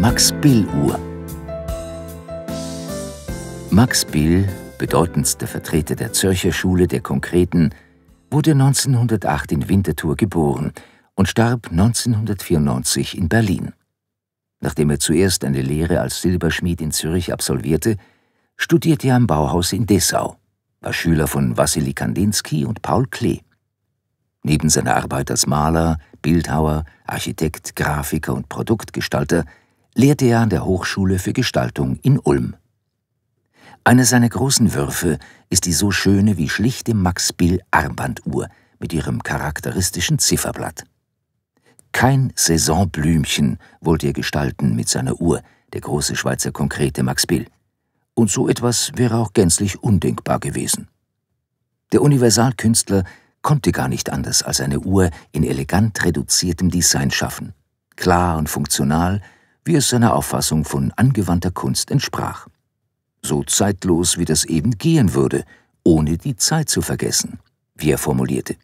Max-Bill-Uhr. Max Bill, bedeutendster Vertreter der Zürcher Schule der Konkreten, wurde 1908 in Winterthur geboren und starb 1994 in Berlin. Nachdem er zuerst eine Lehre als Silberschmied in Zürich absolvierte, studierte er am Bauhaus in Dessau, war Schüler von Wassily Kandinsky und Paul Klee. Neben seiner Arbeit als Maler, Bildhauer, Architekt, Grafiker und Produktgestalter – lehrte er an der Hochschule für Gestaltung in Ulm. Eine seiner großen Würfe ist die so schöne wie schlichte Max Bill Armbanduhr mit ihrem charakteristischen Zifferblatt. Kein Saisonblümchen wollte er gestalten mit seiner Uhr, der große Schweizer Konkrete Max Bill. Und so etwas wäre auch gänzlich undenkbar gewesen. Der Universalkünstler konnte gar nicht anders als eine Uhr in elegant reduziertem Design schaffen. Klar und funktional, wie es seiner Auffassung von angewandter Kunst entsprach. So zeitlos, wie das eben gehen würde, ohne die Zeit zu vergessen, wie er formulierte.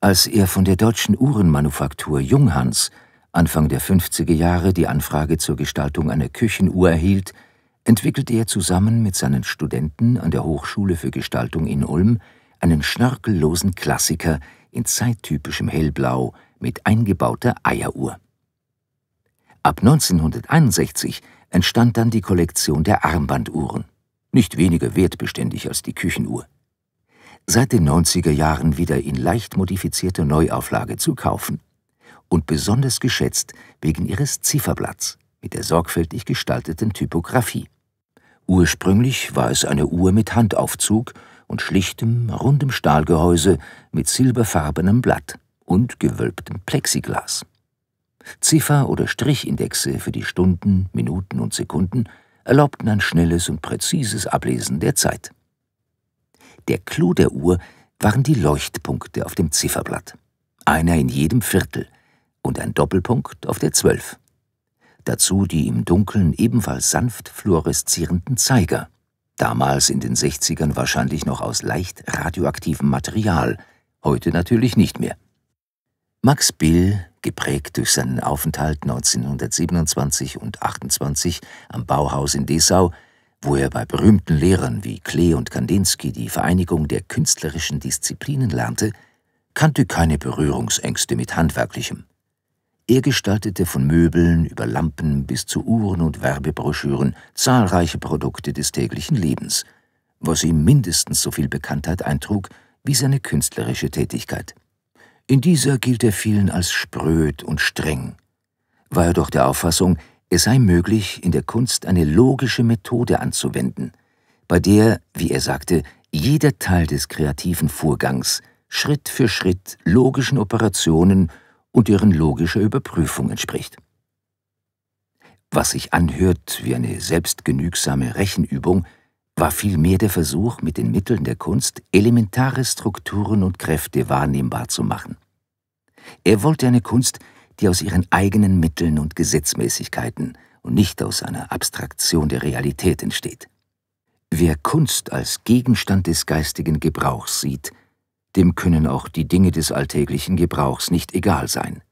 Als er von der deutschen Uhrenmanufaktur Junghans Anfang der 50er Jahre die Anfrage zur Gestaltung einer Küchenuhr erhielt, entwickelte er zusammen mit seinen Studenten an der Hochschule für Gestaltung in Ulm einen schnörkellosen Klassiker in zeittypischem Hellblau mit eingebauter Eieruhr. Ab 1961 entstand dann die Kollektion der Armbanduhren, nicht weniger wertbeständig als die Küchenuhr. Seit den 90er Jahren wieder in leicht modifizierter Neuauflage zu kaufen und besonders geschätzt wegen ihres Zifferblatts mit der sorgfältig gestalteten Typografie. Ursprünglich war es eine Uhr mit Handaufzug und schlichtem, rundem Stahlgehäuse mit silberfarbenem Blatt und gewölbtem Plexiglas. Ziffer- oder Strichindexe für die Stunden, Minuten und Sekunden erlaubten ein schnelles und präzises Ablesen der Zeit. Der Clou der Uhr waren die Leuchtpunkte auf dem Zifferblatt, einer in jedem Viertel und ein Doppelpunkt auf der Zwölf. Dazu die im Dunkeln ebenfalls sanft fluoreszierenden Zeiger, damals in den 60ern wahrscheinlich noch aus leicht radioaktivem Material, heute natürlich nicht mehr. Max Bill, geprägt durch seinen Aufenthalt 1927 und 28 am Bauhaus in Dessau, wo er bei berühmten Lehrern wie Klee und Kandinsky die Vereinigung der künstlerischen Disziplinen lernte, kannte keine Berührungsängste mit Handwerklichem. Er gestaltete von Möbeln über Lampen bis zu Uhren und Werbebroschüren zahlreiche Produkte des täglichen Lebens, was ihm mindestens so viel Bekanntheit eintrug wie seine künstlerische Tätigkeit. In dieser gilt er vielen als spröd und streng, war er doch der Auffassung, es sei möglich, in der Kunst eine logische Methode anzuwenden, bei der, wie er sagte, jeder Teil des kreativen Vorgangs Schritt für Schritt logischen Operationen und deren logischer Überprüfung entspricht. Was sich anhört wie eine selbstgenügsame Rechenübung, war vielmehr der Versuch, mit den Mitteln der Kunst elementare Strukturen und Kräfte wahrnehmbar zu machen. Er wollte eine Kunst, die aus ihren eigenen Mitteln und Gesetzmäßigkeiten und nicht aus einer Abstraktion der Realität entsteht. Wer Kunst als Gegenstand des geistigen Gebrauchs sieht, dem können auch die Dinge des alltäglichen Gebrauchs nicht egal sein.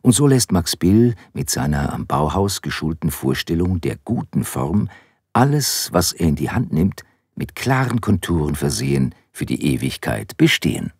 Und so lässt Max Bill mit seiner am Bauhaus geschulten Vorstellung der guten Form alles, was er in die Hand nimmt, mit klaren Konturen versehen, für die Ewigkeit bestehen.